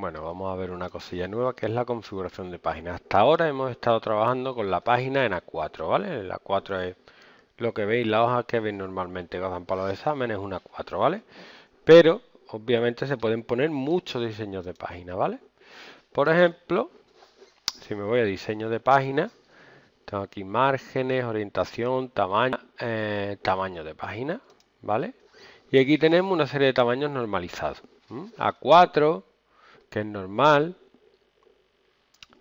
Bueno, vamos a ver una cosilla nueva que es la configuración de página. Hasta ahora hemos estado trabajando con la página en A4, ¿vale? La A4 es lo que veis, la hoja que veis normalmente que para los exámenes, es una A4, ¿vale? Pero, obviamente, se pueden poner muchos diseños de página, ¿vale? Por ejemplo, si me voy a diseño de página, tengo aquí márgenes, orientación, tamaño, eh, tamaño de página, ¿vale? Y aquí tenemos una serie de tamaños normalizados. a A4, que es normal.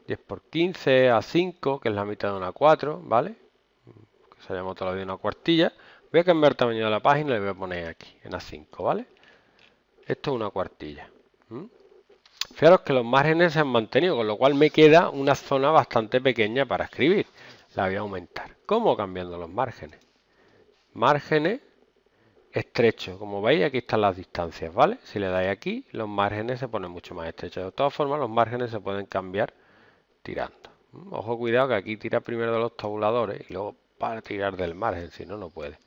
10 por 15 a 5, que es la mitad de una 4, ¿vale? Que llama todavía una cuartilla. Voy a cambiar tamaño de la página y le voy a poner aquí, en A5, ¿vale? Esto es una cuartilla. Fijaros que los márgenes se han mantenido, con lo cual me queda una zona bastante pequeña para escribir. La voy a aumentar. ¿Cómo? Cambiando los márgenes. Márgenes estrecho. Como veis, aquí están las distancias, ¿vale? Si le dais aquí, los márgenes se ponen mucho más estrechos. De todas formas, los márgenes se pueden cambiar tirando. Mm, ojo, cuidado, que aquí tira primero de los tabuladores y luego para tirar del margen, si no, no puede.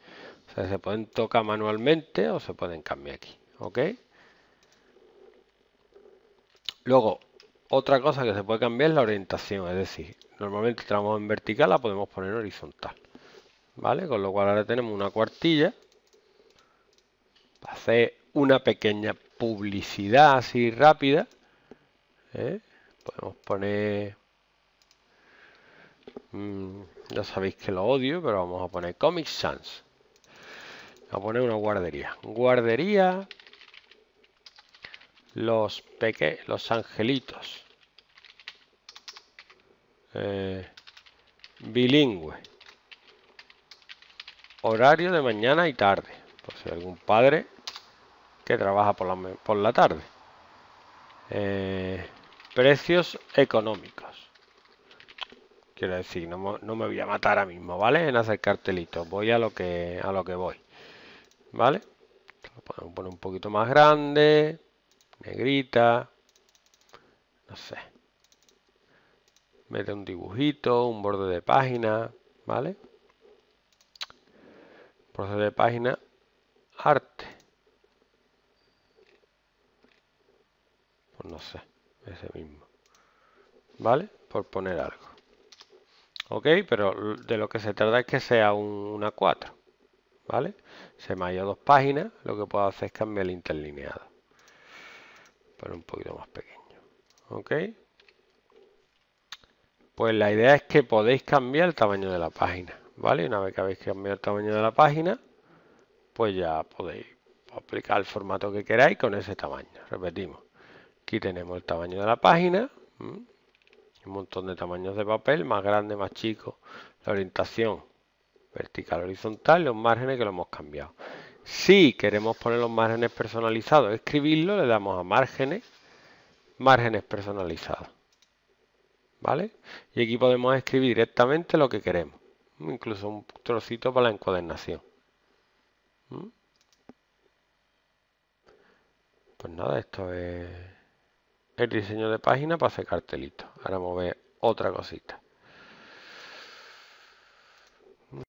O sea, se pueden tocar manualmente o se pueden cambiar aquí, ¿ok? Luego, otra cosa que se puede cambiar es la orientación, es decir, normalmente tramos en vertical, la podemos poner horizontal, ¿vale? Con lo cual ahora tenemos una cuartilla hacer una pequeña publicidad así rápida. ¿eh? Podemos poner... Mm, ya sabéis que lo odio, pero vamos a poner Comic Sans. Vamos a poner una guardería. Guardería... Los peque los angelitos. Eh, bilingüe. Horario de mañana y tarde si hay algún padre que trabaja por la, por la tarde. Eh, precios económicos. Quiero decir, no, no, me voy a matar ahora mismo, ¿vale? En hacer cartelitos. Voy a lo que a lo que voy. ¿Vale? Lo podemos poner un poquito más grande. Negrita. No sé. Mete un dibujito, un borde de página, ¿vale? Borde de página arte. Pues no sé, ese mismo. ¿Vale? Por poner algo. Ok, pero de lo que se trata es que sea una 4. ¿Vale? Se me ha ido dos páginas, lo que puedo hacer es cambiar el interlineado. Para un poquito más pequeño. ¿Ok? Pues la idea es que podéis cambiar el tamaño de la página. ¿Vale? Una vez que habéis cambiado el tamaño de la página, pues ya podéis aplicar el formato que queráis con ese tamaño. Repetimos, aquí tenemos el tamaño de la página, un montón de tamaños de papel, más grande, más chico, la orientación vertical, horizontal, los márgenes que lo hemos cambiado. Si queremos poner los márgenes personalizados, escribirlo, le damos a márgenes, márgenes personalizados. ¿Vale? Y aquí podemos escribir directamente lo que queremos, incluso un trocito para la encuadernación. ¿Mm? Pues nada, esto es el diseño de página para hacer cartelito. Ahora vamos a ver otra cosita.